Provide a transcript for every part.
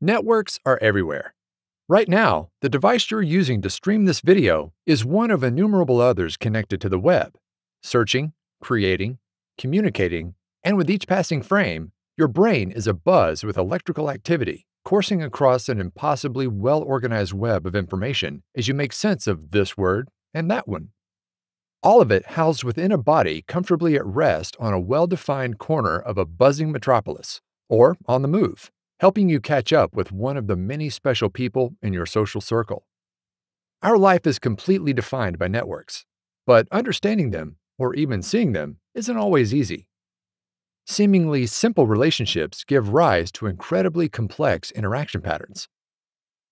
Networks are everywhere. Right now, the device you're using to stream this video is one of innumerable others connected to the web. Searching, creating, communicating, and with each passing frame, your brain is abuzz with electrical activity coursing across an impossibly well-organized web of information as you make sense of this word and that one. All of it housed within a body comfortably at rest on a well-defined corner of a buzzing metropolis, or on the move helping you catch up with one of the many special people in your social circle. Our life is completely defined by networks, but understanding them, or even seeing them, isn't always easy. Seemingly simple relationships give rise to incredibly complex interaction patterns.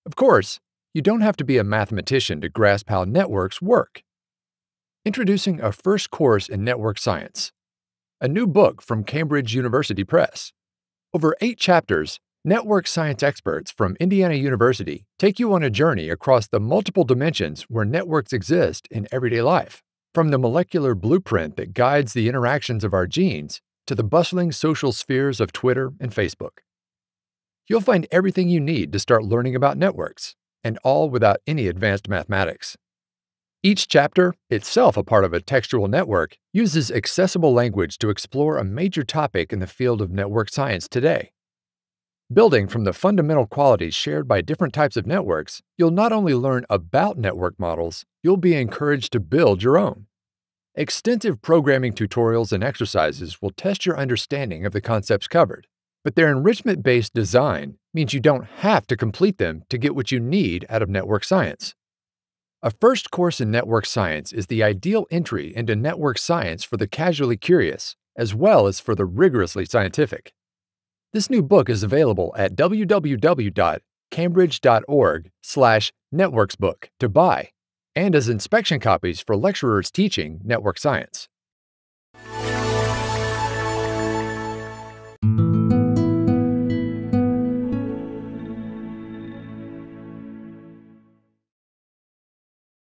Of course, you don't have to be a mathematician to grasp how networks work. Introducing a first course in network science, a new book from Cambridge University Press. Over eight chapters, Network science experts from Indiana University take you on a journey across the multiple dimensions where networks exist in everyday life. From the molecular blueprint that guides the interactions of our genes to the bustling social spheres of Twitter and Facebook. You'll find everything you need to start learning about networks, and all without any advanced mathematics. Each chapter, itself a part of a textual network, uses accessible language to explore a major topic in the field of network science today. Building from the fundamental qualities shared by different types of networks, you'll not only learn about network models, you'll be encouraged to build your own. Extensive programming tutorials and exercises will test your understanding of the concepts covered, but their enrichment based design means you don't have to complete them to get what you need out of network science. A first course in network science is the ideal entry into network science for the casually curious, as well as for the rigorously scientific. This new book is available at www.cambridge.org slash networksbook to buy and as inspection copies for lecturers teaching network science.